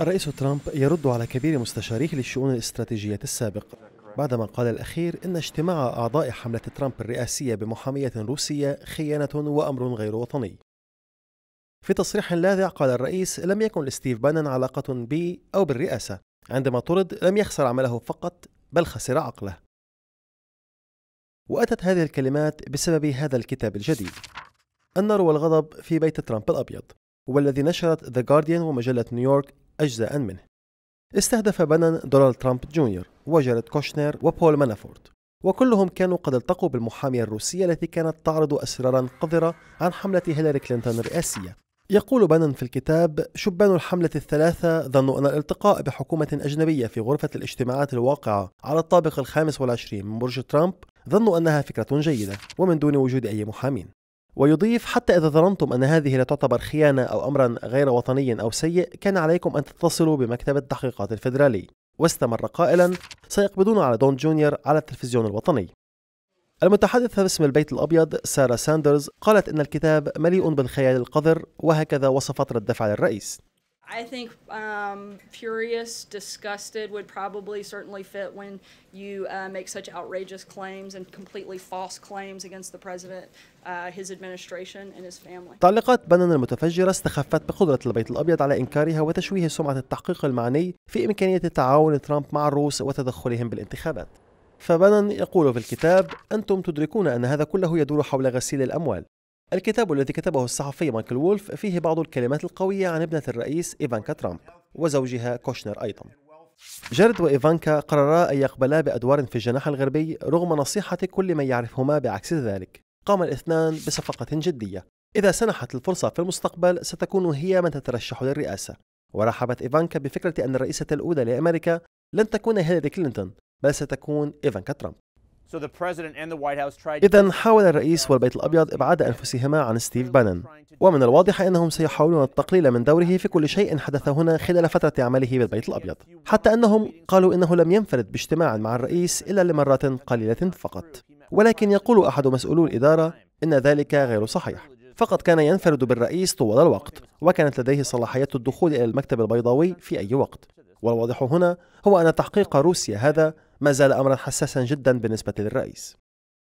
الرئيس ترامب يرد على كبير مستشاريه للشؤون الاستراتيجية السابق بعدما قال الأخير إن اجتماع أعضاء حملة ترامب الرئاسية بمحامية روسية خيانة وأمر غير وطني في تصريح لاذع قال الرئيس لم يكن لستيف بانن علاقة بي أو بالرئاسة عندما طرد لم يخسر عمله فقط بل خسر عقله وأتت هذه الكلمات بسبب هذا الكتاب الجديد النار والغضب في بيت ترامب الأبيض والذي نشرت ذا جارديان ومجلة نيويورك أجزاء منه استهدف بنن دونالد ترامب جونيور وجارد كوشنر وبول مانافورد وكلهم كانوا قد التقوا بالمحامية الروسية التي كانت تعرض أسرارا قذرة عن حملة هيلاري كلينتون الرئاسية يقول بنن في الكتاب شبان الحملة الثلاثة ظنوا أن الالتقاء بحكومة أجنبية في غرفة الاجتماعات الواقعة على الطابق الخامس والعشرين من برج ترامب ظنوا أنها فكرة جيدة ومن دون وجود أي محامين ويضيف حتى إذا ظننتم أن هذه لا تعتبر خيانة أو أمرا غير وطني أو سيء كان عليكم أن تتصلوا بمكتب التحقيقات الفيدرالي واستمر قائلا سيقبضون على دون جونيور على التلفزيون الوطني المتحدثة باسم البيت الأبيض سارة ساندرز قالت إن الكتاب مليء بالخيال القذر وهكذا وصفت رد فعل الرئيس I think um, furious, disgusted would probably certainly fit when you uh, make such outrageous claims and completely false claims against the president, uh, his administration, and his family. تعليقات بنن المتفجرة استخفت بقدرة البيت الأبيض على إنكارها وتشويه سمعة التحقيق المعني في إمكانية تعاون ترامب مع الروس وتدخلهم بالانتخابات. فبنن يقول في الكتاب أنتم تدركون أن هذا كله يدور حول غسيل الأموال الكتاب الذي كتبه الصحفي مايكل وولف فيه بعض الكلمات القوية عن ابنة الرئيس إيفانكا ترامب وزوجها كوشنر أيضا جارد وإيفانكا قررا أن يقبلا بأدوار في الجناح الغربي رغم نصيحة كل من يعرفهما بعكس ذلك قام الاثنان بصفقة جدية إذا سنحت الفرصة في المستقبل ستكون هي من تترشح للرئاسة ورحبت إيفانكا بفكرة أن الرئيسة الأولى لأمريكا لن تكون هيلاري كلينتون بل ستكون إيفانكا ترامب إذا حاول الرئيس والبيت الأبيض إبعاد أنفسهما عن ستيف بانن ومن الواضح أنهم سيحاولون التقليل من دوره في كل شيء حدث هنا خلال فترة عمله بالبيت الأبيض حتى أنهم قالوا إنه لم ينفرد باجتماع مع الرئيس إلا لمرات قليلة فقط ولكن يقول أحد مسؤولو الإدارة إن ذلك غير صحيح فقد كان ينفرد بالرئيس طوال الوقت وكانت لديه صلاحية الدخول إلى المكتب البيضاوي في أي وقت والواضح هنا هو أن تحقيق روسيا هذا ما زال أمرا حساسا جدا بالنسبة للرئيس